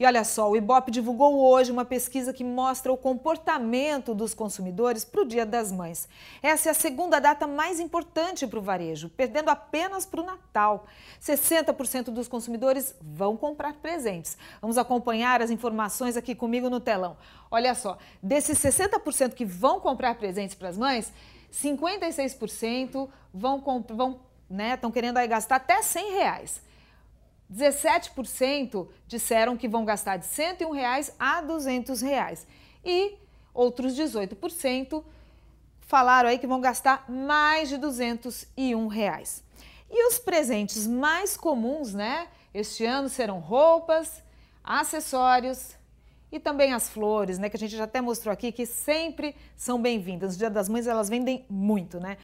E olha só, o Ibope divulgou hoje uma pesquisa que mostra o comportamento dos consumidores para o Dia das Mães. Essa é a segunda data mais importante para o varejo, perdendo apenas para o Natal. 60% dos consumidores vão comprar presentes. Vamos acompanhar as informações aqui comigo no telão. Olha só, desses 60% que vão comprar presentes para as mães, 56% vão, vão né, estão querendo aí gastar até 100 reais. 17% disseram que vão gastar de R$ 101 reais a R$ 200 reais. E outros 18% falaram aí que vão gastar mais de R$ 201 reais. E os presentes mais comuns, né? Este ano serão roupas, acessórios e também as flores, né? Que a gente já até mostrou aqui que sempre são bem-vindas. No Dia das Mães elas vendem muito, né?